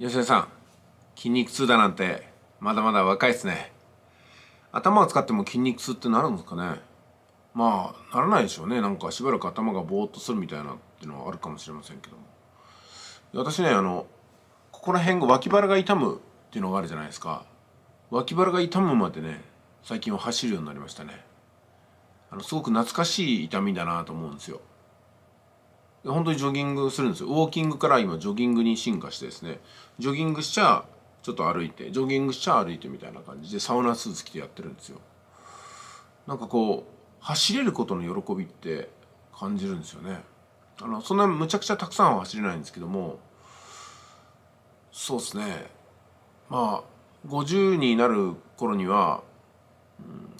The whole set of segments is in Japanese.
吉田さん筋肉痛だなんてまだまだ若いっすね頭を使っても筋肉痛ってなるんですかねまあならないでしょうねなんかしばらく頭がぼーっとするみたいなっていうのはあるかもしれませんけども私ねあのここら辺が脇腹が痛むっていうのがあるじゃないですか脇腹が痛むまでね最近は走るようになりましたねあのすごく懐かしい痛みだなと思うんですよ本当にジョギングするんですよウォーキングから今ジョギングに進化してですねジョギングしちゃちょっと歩いてジョギングしちゃ歩いてみたいな感じでサウナスーツ着てやってるんですよなんかこう走れることの喜びって感じるんですよねあのそんなむちゃくちゃたくさんは走れないんですけどもそうですねまあ50になる頃には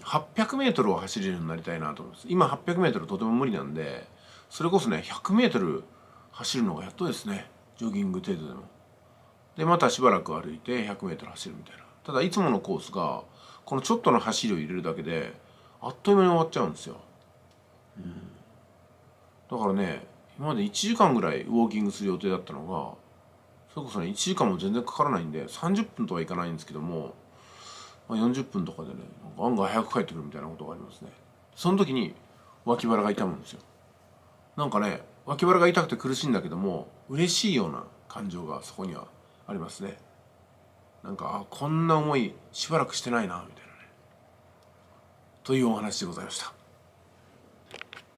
800m を走れるようになりたいなと思います今8 0 0ルとても無理なんでそれこそね 100m 走るのがやっとですねジョギング程度でもでまたしばらく歩いて 100m 走るみたいなただいつものコースがこのちょっとの走りを入れるだけであっという間に終わっちゃうんですよ、うん、だからね今まで1時間ぐらいウォーキングする予定だったのがそれこそね1時間も全然かからないんで30分とはいかないんですけども、ま40分とかでね案外早く帰ってくるみたいなことがありますねその時に脇腹が痛むんですよなんかね脇腹が痛くて苦しいんだけども嬉しいような感情がそこにはありますねなんかこんな思いしばらくしてないなみたいなねというお話でございました